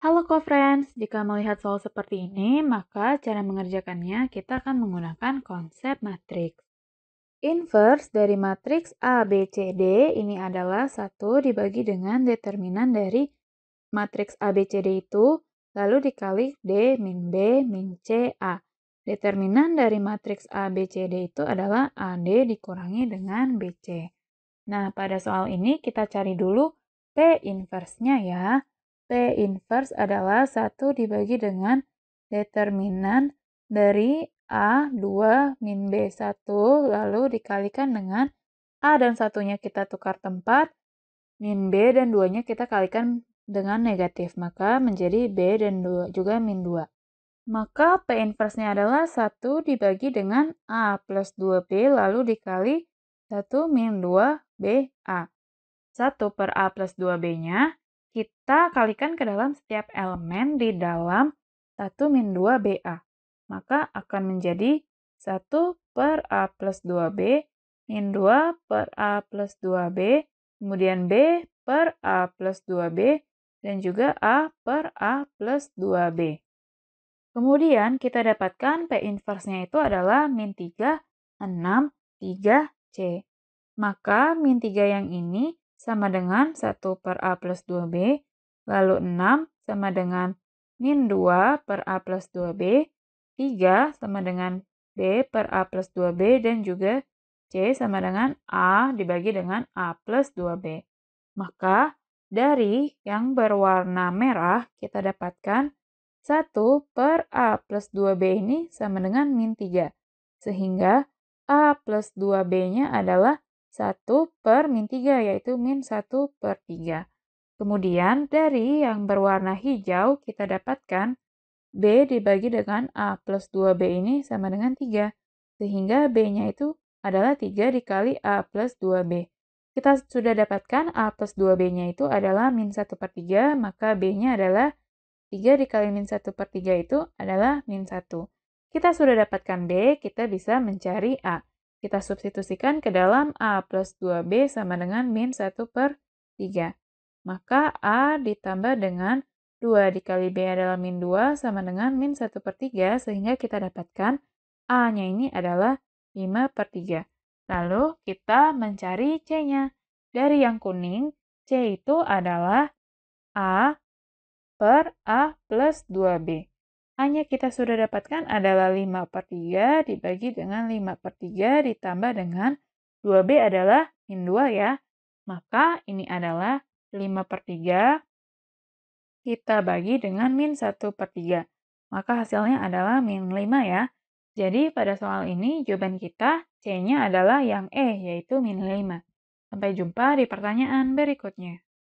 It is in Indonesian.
Halo co-friends, jika melihat soal seperti ini, maka cara mengerjakannya kita akan menggunakan konsep matriks. Inverse dari matriks A, B, C, D ini adalah satu dibagi dengan determinan dari matriks A, B, C, D itu, lalu dikali D min B min C, A. Determinan dari matriks A, B, C, D itu adalah AD dikurangi dengan BC. Nah, pada soal ini kita cari dulu P inverse-nya ya. P inverse adalah 1 dibagi dengan determinan dari A2 min B1 lalu dikalikan dengan A dan satunya kita tukar tempat, min B dan 2-nya kita kalikan dengan negatif, maka menjadi B dan 2 juga min 2. Maka P inverse-nya adalah 1 dibagi dengan A plus 2B lalu dikali 1 min 2 BA. 1 per A plus 2B-nya kita kalikan ke dalam setiap elemen di dalam 1 min 2 BA. Maka akan menjadi 1 per A plus 2B min 2 per A plus 2B, kemudian B per A plus 2B, dan juga A per A plus 2B. Kemudian kita dapatkan P inverse-nya itu adalah min 3, 6, 3, C. Maka min 3 yang ini sama dengan 1 per A plus 2B, lalu 6 sama dengan min 2 per A plus 2B, 3 sama dengan B per A plus 2B, dan juga C sama dengan A dibagi dengan A plus 2B. Maka dari yang berwarna merah kita dapatkan 1 per A plus 2B ini sama dengan min 3. Sehingga A plus 2B-nya adalah 1 per min 3 yaitu min 1 per 3. Kemudian dari yang berwarna hijau kita dapatkan B dibagi dengan A plus 2B ini sama dengan 3. Sehingga B-nya itu adalah 3 dikali A plus 2B. Kita sudah dapatkan A plus 2B-nya itu adalah min 1 per 3, maka B-nya adalah 3 dikali min 1 per 3 itu adalah min 1. Kita sudah dapatkan B, kita bisa mencari A kita substitusikan ke dalam A plus 2B sama dengan min 1 per 3. Maka A ditambah dengan 2 dikali B adalah min 2 sama dengan min 1 per 3 sehingga kita dapatkan A-nya ini adalah 5 per 3. Lalu kita mencari C-nya. Dari yang kuning, C itu adalah A per A plus 2B hanya kita sudah dapatkan adalah 5 per 3 dibagi dengan 5 per 3 ditambah dengan 2B adalah min 2 ya. Maka ini adalah 5 per 3 kita bagi dengan min 1 per 3. Maka hasilnya adalah min 5 ya. Jadi pada soal ini jawaban kita C-nya adalah yang E yaitu min 5. Sampai jumpa di pertanyaan berikutnya.